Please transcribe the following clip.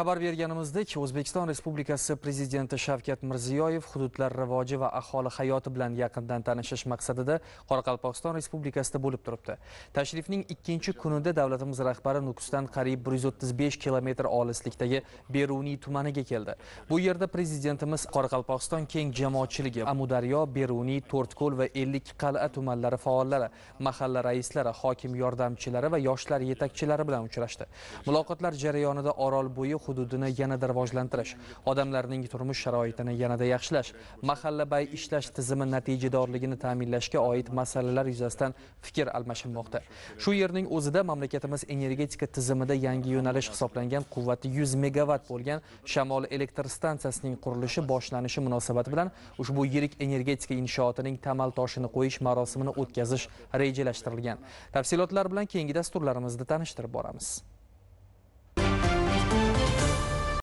xabar berganimizdek o'zbekiston respublikasi prezidenti shavkat mirziyoyev hududlar rivoji va aholi hayoti bilan yaqindan tanishish maqsadida qoraqalpog'iston respublikasida bo'lib turibdi tashrifning ikkinchi kunida davlatimiz rahbari nukusdan qariyb bir yuz o'ttiz besh kilometr olislikdagi beruniy tumaniga keldi bu yerda prezidentimiz qoraqalpog'iston keng jamoatchiligi amudaryo beruniy to'rtko'l va ellik qal'a tumanlari faollari mahalla raislari hokim yordamchilari va yoshlar yetakchilari bilan uchrashdi muloqotlar jarayonida orol bo'yi hududini yanada rivojlantirish odamlarning turmush sharoitini yanada yaxshilash mahallabay ishlash tizimi natijadorligini ta'minlashga oid masalalar yuzasidan fikr almashilmoqda shu yerning o'zida mamlakatimiz energetika tizimida yangi yo'nalish hisoblangan quvvati 100 megavat bo'lgan shamol elektr stansiyasining qurilishi boshlanishi munosabati bilan ushbu yirik energetika inshootining tamal toshini qo'yish marosimini o'tkazish rejalashtirilgan tafsilotlar bilan keyingi dasturlarimizda tanishtirib boramiz